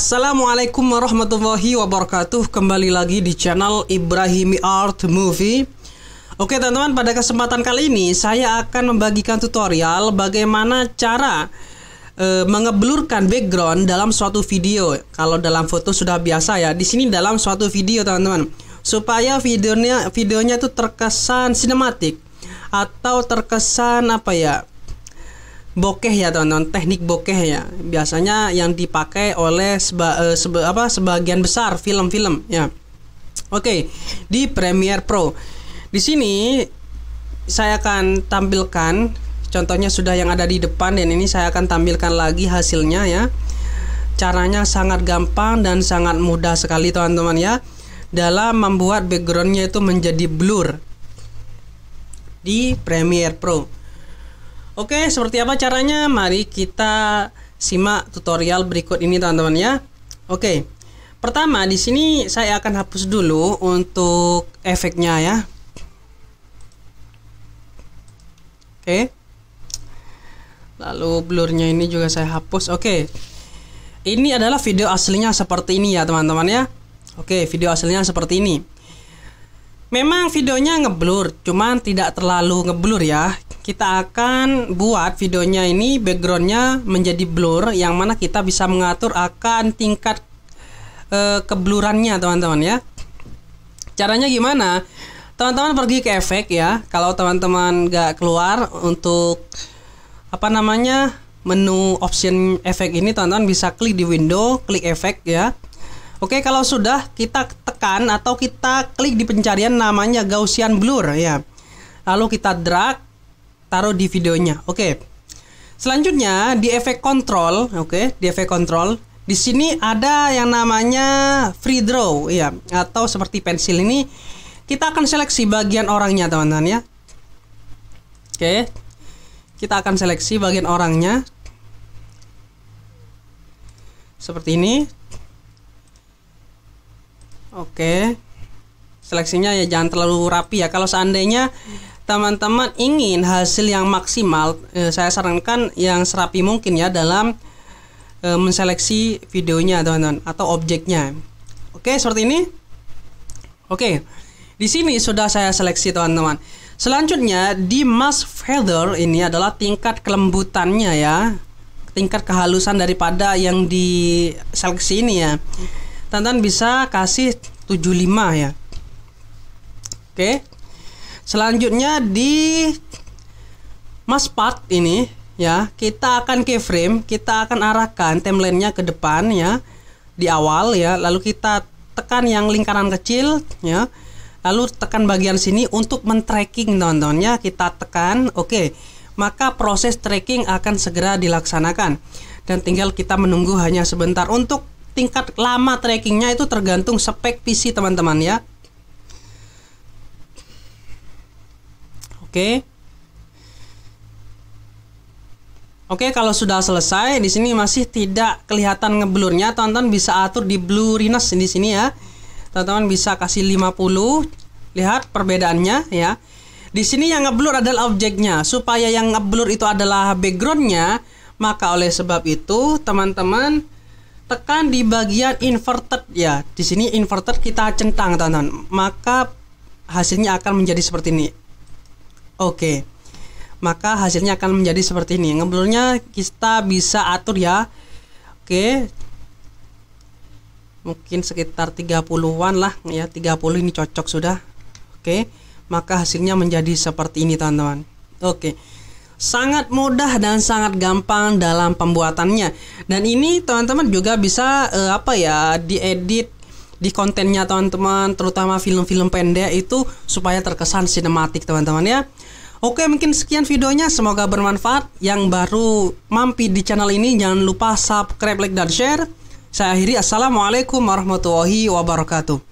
Assalamualaikum warahmatullahi wabarakatuh Kembali lagi di channel Ibrahimi Art Movie Oke teman-teman pada kesempatan kali ini Saya akan membagikan tutorial Bagaimana cara e, Mengeblurkan background dalam suatu video Kalau dalam foto sudah biasa ya di sini dalam suatu video teman-teman Supaya videonya videonya itu terkesan sinematik Atau terkesan apa ya bokeh ya teman-teman teknik bokeh ya biasanya yang dipakai oleh seba, eh, seba, apa sebagian besar film-film ya oke okay, di Premiere Pro di sini saya akan tampilkan contohnya sudah yang ada di depan dan ini saya akan tampilkan lagi hasilnya ya caranya sangat gampang dan sangat mudah sekali teman-teman ya dalam membuat backgroundnya itu menjadi blur di Premiere Pro Oke, seperti apa caranya? Mari kita simak tutorial berikut ini teman-teman ya. Oke. Pertama, di sini saya akan hapus dulu untuk efeknya ya. Oke. Lalu blurnya ini juga saya hapus. Oke. Ini adalah video aslinya seperti ini ya, teman-teman ya. Oke, video aslinya seperti ini. Memang videonya ngeblur, cuman tidak terlalu ngeblur ya kita akan buat videonya ini backgroundnya menjadi blur yang mana kita bisa mengatur akan tingkat e, eh, keblurannya teman-teman ya caranya gimana teman-teman pergi ke efek ya kalau teman-teman gak keluar untuk apa namanya menu option efek ini teman-teman bisa klik di window klik efek ya Oke, kalau sudah kita tekan atau kita klik di pencarian namanya Gaussian blur ya. Lalu kita drag taruh di videonya. Oke. Okay. Selanjutnya di efek kontrol, oke, okay, di efek kontrol di sini ada yang namanya free draw ya atau seperti pensil ini kita akan seleksi bagian orangnya teman-teman ya. Oke. Okay. Kita akan seleksi bagian orangnya. Seperti ini. Oke. Okay. Seleksinya ya jangan terlalu rapi ya. Kalau seandainya teman-teman ingin hasil yang maksimal, eh, saya sarankan yang serapi mungkin ya dalam eh, menseleksi videonya teman-teman atau objeknya. Oke, seperti ini. Oke. Di sini sudah saya seleksi teman-teman. Selanjutnya di mask feather ini adalah tingkat kelembutannya ya. Tingkat kehalusan daripada yang di seleksi ini ya. Tantan bisa kasih 75 ya. Oke. Selanjutnya di Mas Park ini ya, kita akan keyframe, kita akan arahkan timelinenya ke depan ya di awal ya, lalu kita tekan yang lingkaran kecil ya. Lalu tekan bagian sini untuk men-tracking nontonnya kita tekan. Oke. Maka proses tracking akan segera dilaksanakan dan tinggal kita menunggu hanya sebentar untuk tingkat lama trackingnya itu tergantung spek PC teman-teman ya Oke. Oke, kalau sudah selesai di sini masih tidak kelihatan ngeblurnya, Tonton bisa atur di blurriness di sini ya. Teman-teman bisa kasih 50. Lihat perbedaannya ya. Di sini yang ngeblur adalah objeknya. Supaya yang ngeblur itu adalah backgroundnya, maka oleh sebab itu teman-teman tekan di bagian inverted ya. Di sini inverted kita centang teman-teman. Maka hasilnya akan menjadi seperti ini. Oke. Maka hasilnya akan menjadi seperti ini. Ngeblurnya kita bisa atur ya. Oke. Mungkin sekitar 30-an lah ya. 30 ini cocok sudah. Oke. Maka hasilnya menjadi seperti ini teman-teman. Oke. Sangat mudah dan sangat gampang dalam pembuatannya. Dan ini teman-teman juga bisa eh, apa ya, diedit di kontennya teman-teman terutama film-film pendek itu supaya terkesan sinematik teman-teman ya Oke mungkin sekian videonya semoga bermanfaat Yang baru mampir di channel ini jangan lupa subscribe, like, dan share Saya akhiri Assalamualaikum warahmatullahi wabarakatuh